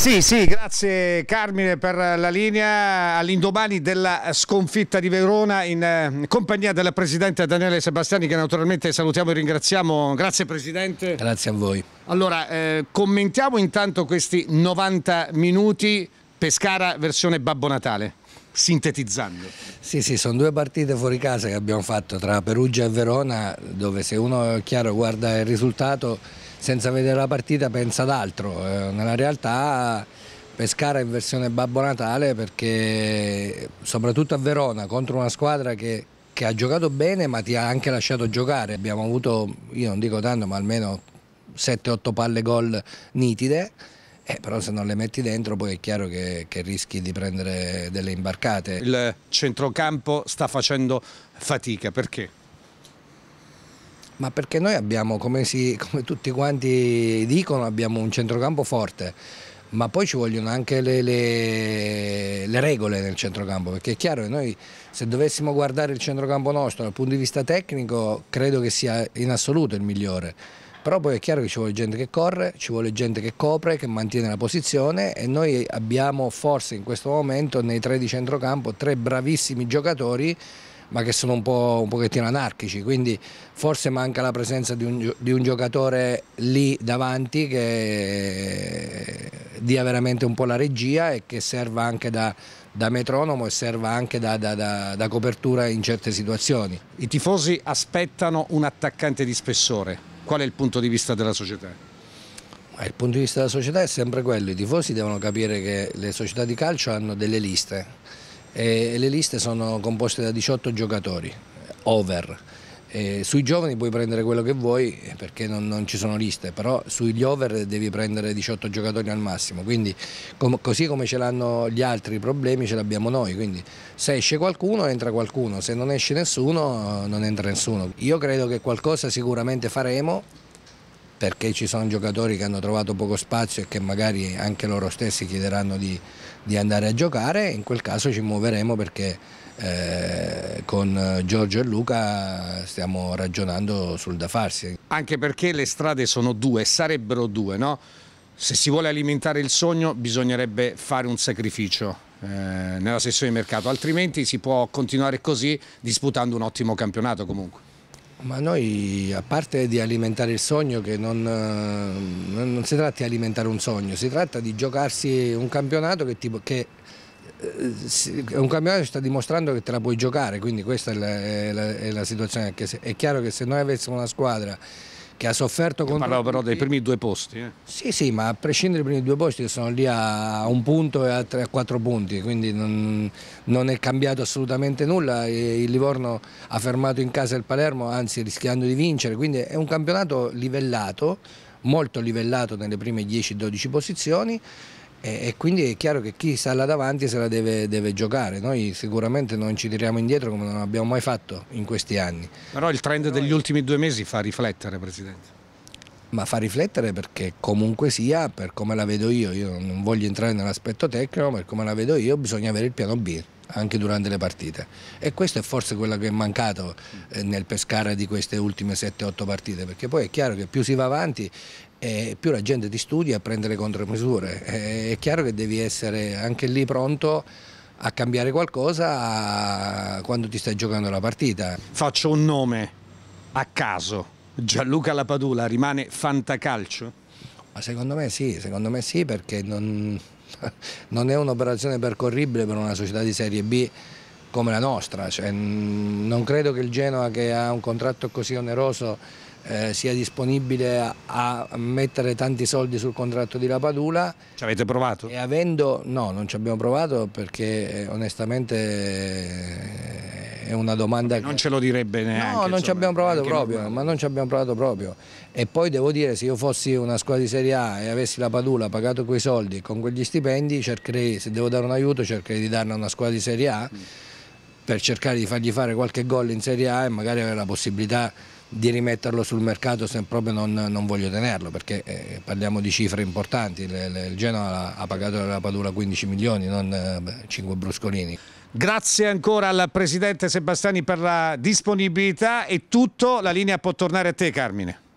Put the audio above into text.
Sì, sì, grazie Carmine per la linea all'indomani della sconfitta di Verona in eh, compagnia della Presidente Daniele Sebastiani che naturalmente salutiamo e ringraziamo. Grazie Presidente. Grazie a voi. Allora, eh, commentiamo intanto questi 90 minuti Pescara versione Babbo Natale sintetizzando. Sì, sì, sono due partite fuori casa che abbiamo fatto tra Perugia e Verona, dove se uno è chiaro guarda il risultato senza vedere la partita pensa ad altro. Eh, nella realtà Pescara in versione Babbo Natale perché soprattutto a Verona contro una squadra che, che ha giocato bene ma ti ha anche lasciato giocare. Abbiamo avuto, io non dico tanto, ma almeno 7-8 palle gol nitide. Eh, però se non le metti dentro poi è chiaro che, che, rischi di prendere delle imbarcate. Il centrocampo sta facendo fatica perché? ma perché noi abbiamo, come, si, come, tutti quanti dicono, abbiamo un centrocampo forte, ma poi ci vogliono anche le, le, le, regole nel centrocampo, perché è chiaro che noi se dovessimo guardare il centrocampo nostro dal punto di vista tecnico credo che sia in assoluto il migliore. Però poi è chiaro che ci vuole gente che corre, ci vuole gente che copre, che mantiene la posizione e noi abbiamo forse in questo momento nei tre di centrocampo tre bravissimi giocatori ma che sono un, po', un pochettino anarchici, quindi forse manca la presenza di un, di un giocatore lì davanti che dia veramente un po' la regia e che serva anche da, da metronomo e serva anche da, da, da, da, copertura in certe situazioni. I tifosi aspettano un attaccante di spessore, qual è il punto di vista della società? il punto di vista della società è sempre quello, i tifosi devono capire che le società di calcio hanno delle liste e le liste sono composte da 18 giocatori, over. E sui giovani puoi prendere quello che vuoi perché non, non, ci sono liste, però sugli over devi prendere 18 giocatori al massimo, quindi com così come ce l'hanno gli altri i problemi ce l'abbiamo noi, quindi se esce qualcuno entra qualcuno, se non esce nessuno non entra nessuno. Io credo che qualcosa sicuramente faremo, perché ci sono giocatori che hanno trovato poco spazio e che magari anche loro stessi chiederanno di, di andare a giocare, in quel caso ci muoveremo perché eh, con Giorgio e Luca stiamo ragionando sul da farsi. Anche perché le strade sono due, sarebbero due, no? Se si vuole alimentare il sogno bisognerebbe fare un sacrificio eh, nella sessione di mercato, altrimenti si può continuare così disputando un ottimo campionato comunque. Ma noi, a parte di alimentare il sogno, che eh, non, non, si tratta di alimentare un sogno, si tratta di giocarsi un campionato che, ti, eh, che un campionato sta dimostrando che te la puoi giocare, quindi questa è la, è la, è la situazione. È chiaro che se noi avessimo una squadra che ha sofferto contro... Parlavo però dei primi due posti. Eh. Sì, sì, ma a prescindere dai primi due posti che sono lì a un punto e a, tre, a quattro punti, quindi non, non, è cambiato assolutamente nulla. il Livorno ha fermato in casa il Palermo, anzi rischiando di vincere, quindi è un campionato livellato, molto livellato nelle prime 10-12 posizioni e, e, quindi è chiaro che chi sa là davanti se la deve, deve, giocare, noi sicuramente non ci tiriamo indietro come non abbiamo mai fatto in questi anni. Però il trend Però degli è... ultimi due mesi fa riflettere Presidente. Ma fa riflettere perché comunque sia, per come la vedo io, io non voglio entrare nell'aspetto tecnico, ma per come la vedo io bisogna avere il piano B anche durante le partite e questo è forse quello che è mancato eh, nel pescare di queste ultime 7-8 partite perché poi è chiaro che più si va avanti eh, più la gente ti studia a prendere contromisure. è chiaro che devi essere anche lì pronto a cambiare qualcosa quando ti stai giocando la partita. Faccio un nome a caso. Gianluca Lapadula rimane fantacalcio? Ma secondo me sì, secondo me sì perché non, non è un'operazione percorribile per una società di Serie B come la nostra. Cioè, non credo che il Genoa che ha un contratto così oneroso eh, sia disponibile a, a, mettere tanti soldi sul contratto di Lapadula. Ci avete provato? E avendo, no, non ci abbiamo provato perché eh, onestamente eh, è una domanda Vabbè, non che... ce lo direbbe neanche. No, non insomma, ci abbiamo provato proprio, non... ma non ci abbiamo provato proprio. E poi devo dire, se io fossi una squadra di Serie A e avessi la Padula pagato quei soldi con quegli stipendi, cercherei, se devo dare un aiuto, cercherei di darne a una squadra di Serie A. Mm. per cercare di fargli fare qualche gol in Serie A e magari avere la possibilità di rimetterlo sul mercato se proprio non, non voglio tenerlo perché eh, parliamo di cifre importanti, le, le, il Genoa ha pagato la padura 15 milioni, non eh, 5 bruscolini. Grazie ancora al Presidente Sebastiani per la disponibilità e tutto, la linea può tornare a te Carmine.